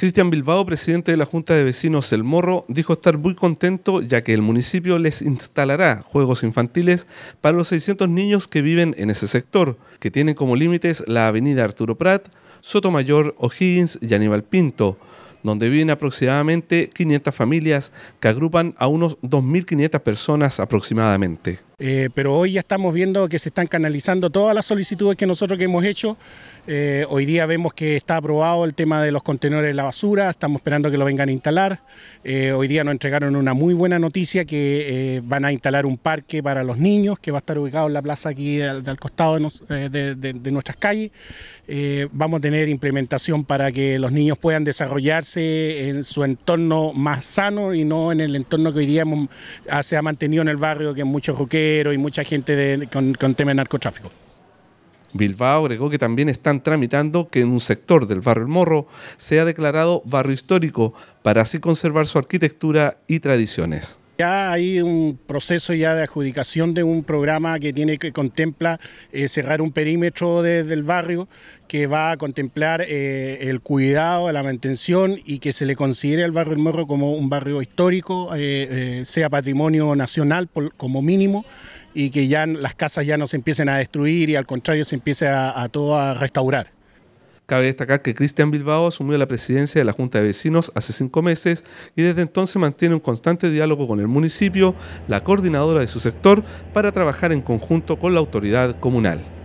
Cristian Bilbao, presidente de la Junta de Vecinos El Morro, dijo estar muy contento ya que el municipio les instalará juegos infantiles para los 600 niños que viven en ese sector, que tienen como límites la avenida Arturo Prat, Sotomayor, O'Higgins y Aníbal Pinto, donde viven aproximadamente 500 familias que agrupan a unos 2.500 personas aproximadamente. Eh, pero hoy ya estamos viendo que se están canalizando todas las solicitudes que nosotros que hemos hecho. Eh, hoy día vemos que está aprobado el tema de los contenedores de la basura, estamos esperando que lo vengan a instalar. Eh, hoy día nos entregaron una muy buena noticia que van a instalar un parque para los niños que va a estar ubicado en la plaza aquí al, costado de, nuestras calles. vamos a tener implementación para que los niños puedan desarrollarse en su entorno más sano y no en el entorno que hoy día ah, se ha mantenido en el barrio, que en muchos roqueros y mucha gente con, con tema de narcotráfico. Bilbao agregó que también están tramitando que en un sector del barrio El Morro sea declarado barrio histórico para así conservar su arquitectura y tradiciones. Ya hay un proceso ya de adjudicación de un programa que tiene que contempla eh, cerrar un perímetro del barrio que va a contemplar eh, el cuidado, la mantención y que se le considere al barrio El Morro como un barrio histórico, eh, sea patrimonio nacional como mínimo y que ya las casas ya no se empiecen a destruir y al contrario se empiece a todo a restaurar. Cabe destacar que Cristian Bilbao asumió la presidencia de la Junta de Vecinos hace cinco meses y desde entonces mantiene un constante diálogo con el municipio, la coordinadora de su sector, para trabajar en conjunto con la autoridad comunal.